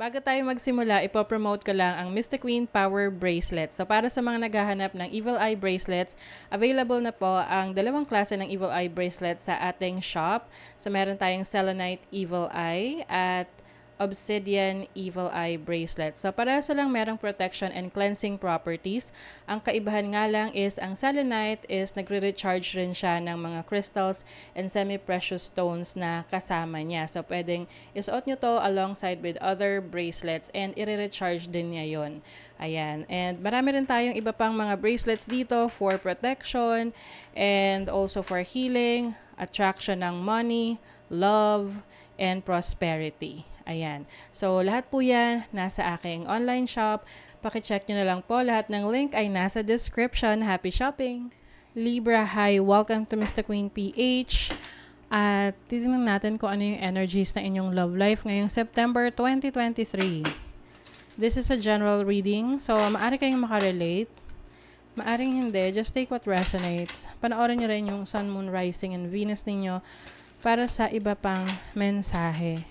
Bago tayo magsimula, ipopromote ko lang ang Mystic Queen Power Bracelet. So para sa mga naghahanap ng Evil Eye Bracelets, available na po ang dalawang klase ng Evil Eye Bracelet sa ating shop. So meron tayong Selenite Evil Eye at Obsidian Evil Eye Bracelet. So para sa lang merong protection and cleansing properties. Ang kaibahan nga lang is ang selenite is nagre-recharge rin siya ng mga crystals and semi-precious stones na kasama niya. So pwedeng isuot nyo to alongside with other bracelets and i-recharge din niya yon. Ayan. And marami rin tayong iba pang mga bracelets dito for protection and also for healing, attraction ng money, love, and prosperity. Ayan. So, lahat po yan nasa aking online shop. Pakicheck nyo na lang po. Lahat ng link ay nasa description. Happy shopping! Libra, hi! Welcome to Mr. Queen PH. At titignan natin kung ano yung energies na inyong love life ngayong September 2023. This is a general reading. So, maaari kayong makarelate. Maaring hindi. Just take what resonates. Panoorin nyo rin yung Sun, Moon, Rising, and Venus ninyo para sa iba pang mensahe.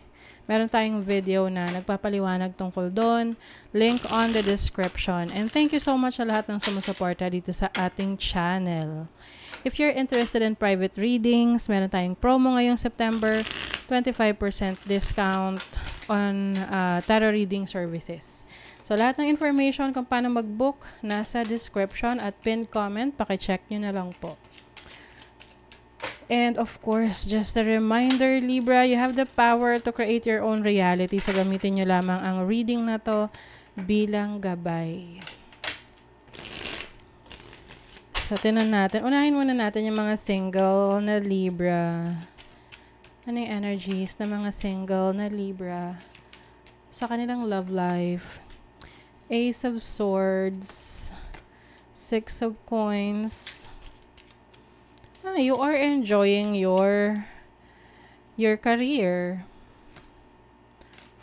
Meron tayong video na nagpapaliwanag tungkol doon. Link on the description. And thank you so much sa lahat ng sumusuporta dito sa ating channel. If you're interested in private readings, meron tayong promo ngayong September, 25% discount on uh, tarot reading services. So, lahat ng information kung paano mag-book, nasa description at pinned comment. check nyo na lang po. And of course, just a reminder, Libra, you have the power to create your own reality. So gamitin nyo lamang ang reading na to bilang gabay. So, tinan natin. Unahin muna natin yung mga single na Libra. Ano yung energies ng mga single na Libra sa kanilang love life? Ace of Swords, Six of Coins, you are enjoying your your career.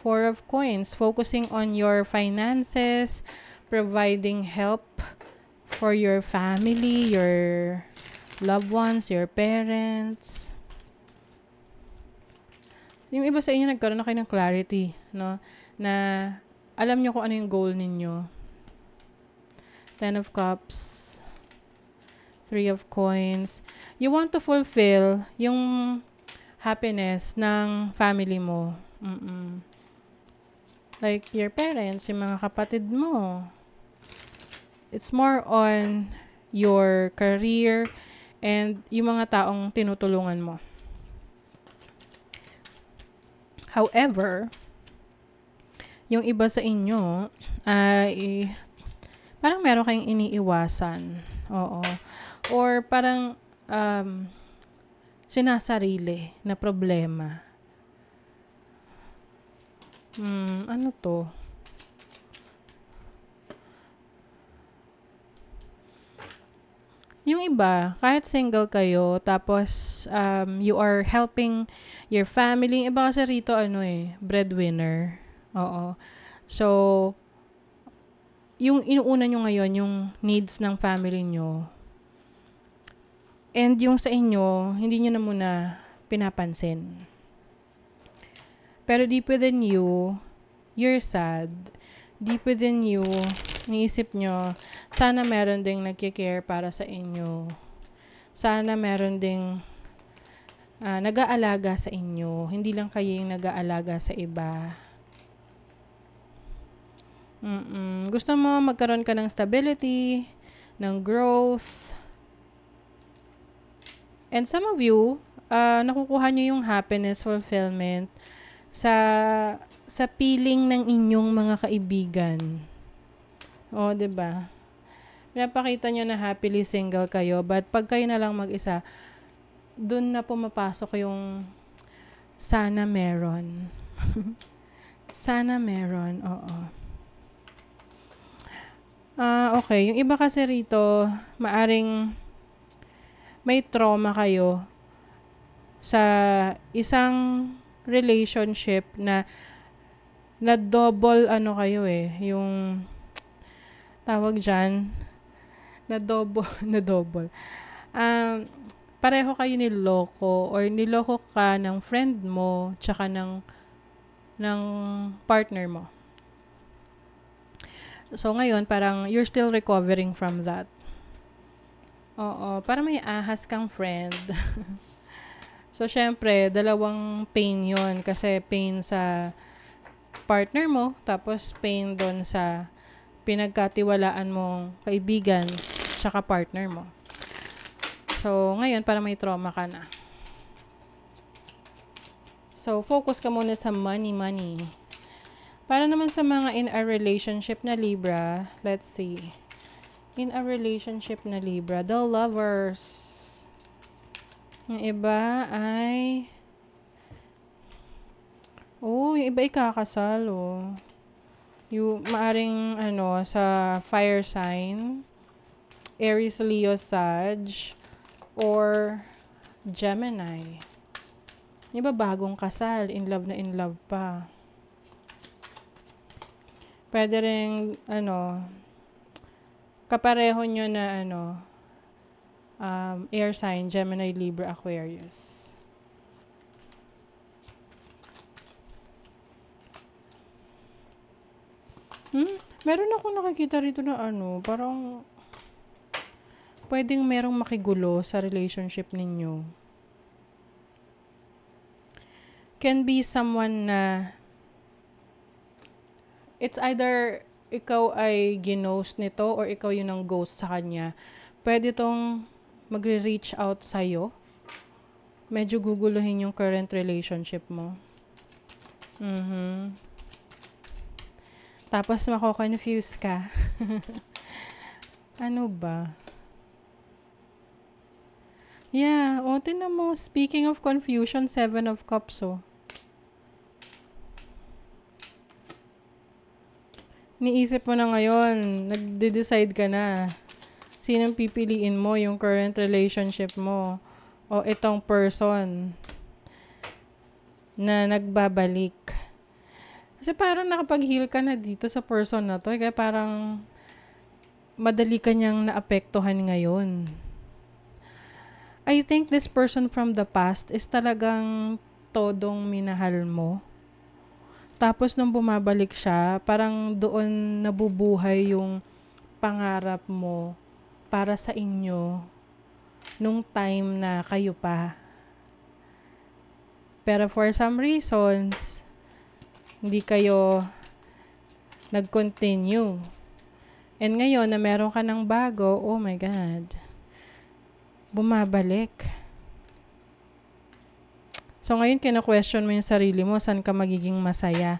Four of Coins, focusing on your finances, providing help for your family, your loved ones, your parents. Yung iba sa inyo nagkaroon na kayo ng clarity, no? Na alam nyo kung ano yung goal ninyo. Ten of Cups. Three of Coins. You want to fulfill yung happiness ng family mo. Mm-mm. Like your parents, yung mga kapatid mo. It's more on your career and yung mga taong tinutulungan mo. However, yung iba sa inyo ay parang meron kayong iniiwasan. Oo or parang um, sinasarili na problema. Hmm, ano to? Yung iba, kahit single kayo, tapos um, you are helping your family. Iba kasi rito, ano eh, breadwinner. Oo. So, yung inuuna nyo ngayon, yung needs ng family nyo, And yung sa inyo, hindi nyo na muna pinapansin. Pero deep within you, you're sad. Deep within you, niisip nyo, sana meron ding nagkikare para sa inyo. Sana meron ding uh, nag-aalaga sa inyo. Hindi lang kayo yung nag-aalaga sa iba. Mm-mm. Gusto mo magkaroon ka ng stability, ng growth, And some of you, uh, nakukuha nyo yung happiness, fulfillment sa sa piling ng inyong mga kaibigan. O, oh, 'di ba? Pinapakita nyo na happily single kayo, but pag kayo na lang mag-isa, doon na pumapasok yung sana meron. sana meron, oo. Ah, uh, okay. Yung iba kasi rito, maaring may trauma kayo sa isang relationship na na double ano kayo eh, yung tawag diyan na double na double. Um, pareho kayo ni loko or niloko ka ng friend mo tsaka ng ng partner mo. So ngayon parang you're still recovering from that. Oo, para may ahas kang friend. so, syempre, dalawang pain yon Kasi pain sa partner mo, tapos pain doon sa pinagkatiwalaan mong kaibigan, tsaka partner mo. So, ngayon, para may trauma ka na. So, focus ka muna sa money, money. Para naman sa mga in a relationship na Libra, let's see in a relationship na Libra, the lovers. Yung iba ay... Oh, yung iba ikakasal, oh. Yung maaring, ano, sa fire sign, Aries, Leo, Sag, or Gemini. Yung iba bagong kasal, in love na in love pa. Pwede rin, ano, kapareho nyo na ano, um, air sign, Gemini, Libra, Aquarius. Hmm? Meron ako nakikita rito na ano, parang pwedeng merong makigulo sa relationship ninyo. Can be someone na it's either ikaw ay ginost nito or ikaw yun ang ghost sa kanya, pwede tong magre-reach out sa'yo. Medyo guguluhin yung current relationship mo. Mm-hmm. Tapos mako-confuse ka. ano ba? Yeah, o tinan mo, speaking of confusion, seven of cups, oh. niisip mo na ngayon, nagde-decide ka na, sinong pipiliin mo, yung current relationship mo, o itong person na nagbabalik. Kasi parang nakapag-heal ka na dito sa person na to, eh. kaya parang madali ka niyang naapektuhan ngayon. I think this person from the past is talagang todong minahal mo. Tapos nung bumabalik siya, parang doon nabubuhay yung pangarap mo para sa inyo nung time na kayo pa. Pero for some reasons, hindi kayo nag-continue. And ngayon na meron ka ng bago, oh my God, bumabalik. So, ngayon, kina-question mo yung sarili mo, saan ka magiging masaya.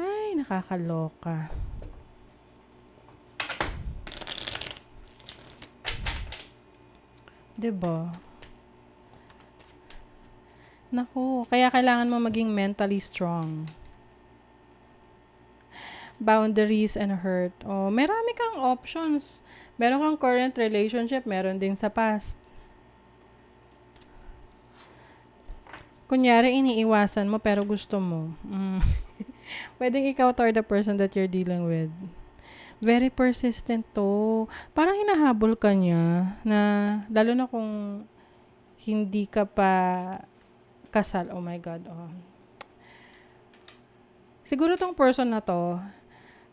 Ay, nakakaloka. Diba? Naku, kaya kailangan mo maging mentally strong. Boundaries and hurt. Oh, merami kang options. Meron kang current relationship, meron din sa past. kunyari iniiwasan mo pero gusto mo. Mm. Pwedeng ikaw to or the person that you're dealing with. Very persistent to. Parang hinahabol ka niya na lalo na kung hindi ka pa kasal. Oh my God. Oh. Siguro tong person na to,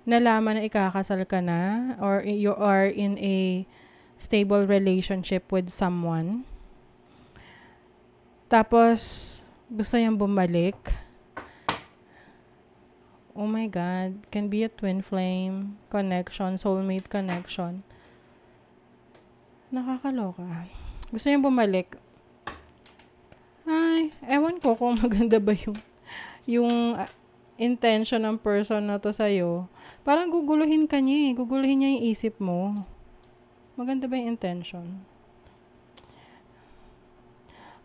nalaman na ikakasal ka na or you are in a stable relationship with someone. Tapos, gusto niyang bumalik. Oh my God. Can be a twin flame connection, soulmate connection. Nakakaloka. Gusto niyang bumalik. Ay, ewan ko kung maganda ba yung yung uh, intention ng person na to sa'yo. Parang guguluhin ka niya eh. Guguluhin niya yung isip mo. Maganda ba yung intention?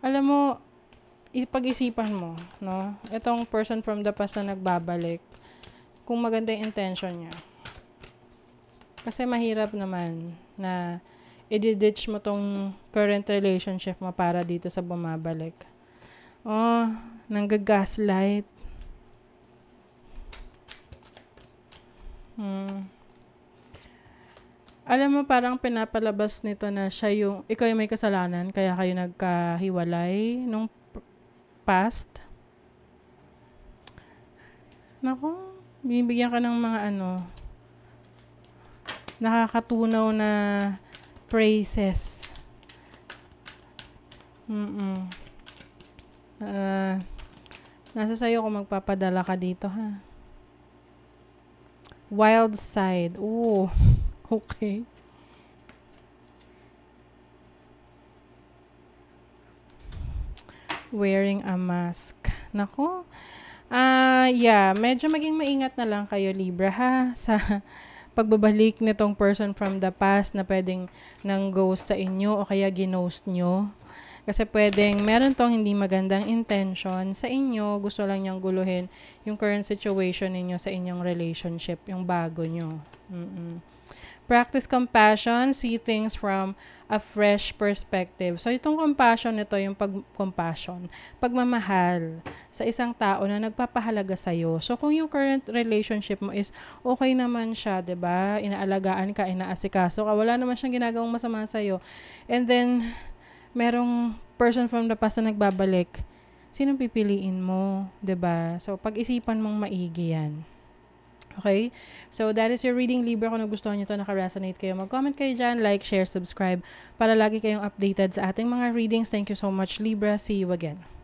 Alam mo, ipag-isipan mo, no? Itong person from the past na nagbabalik, kung maganda yung intention niya. Kasi mahirap naman na i-ditch mo tong current relationship mo para dito sa bumabalik. Oh, nanggagaslight. Hmm. Alam mo, parang pinapalabas nito na siya yung, ikaw yung may kasalanan, kaya kayo nagkahiwalay nung past. Nako, binibigyan ka ng mga ano, nakakatunaw na praises. Mm-mm. Uh, nasa sa'yo kung magpapadala ka dito, ha? Wild side. Ooh, okay. wearing a mask. Nako. Ah, uh, yeah, medyo maging maingat na lang kayo Libra ha sa pagbabalik nitong person from the past na pwedeng nang ghost sa inyo o kaya ginost nyo. Kasi pwedeng meron tong hindi magandang intention sa inyo, gusto lang niyang guluhin yung current situation niyo sa inyong relationship, yung bago niyo. Mm-mm. Practice compassion, see things from a fresh perspective. So, itong compassion nito, yung pag-compassion, pagmamahal sa isang tao na nagpapahalaga sa'yo. So, kung yung current relationship mo is okay naman siya, ba diba? Inaalagaan ka, inaasikaso ka, wala naman siyang ginagawang masama sa'yo. And then, merong person from the past na nagbabalik, sino pipiliin mo, ba diba? So, pag-isipan mong maigi yan. Okay? So, that is your reading libro. Kung gusto nyo to, naka-resonate kayo, mag-comment kayo dyan, like, share, subscribe, para lagi kayong updated sa ating mga readings. Thank you so much, Libra. See you again.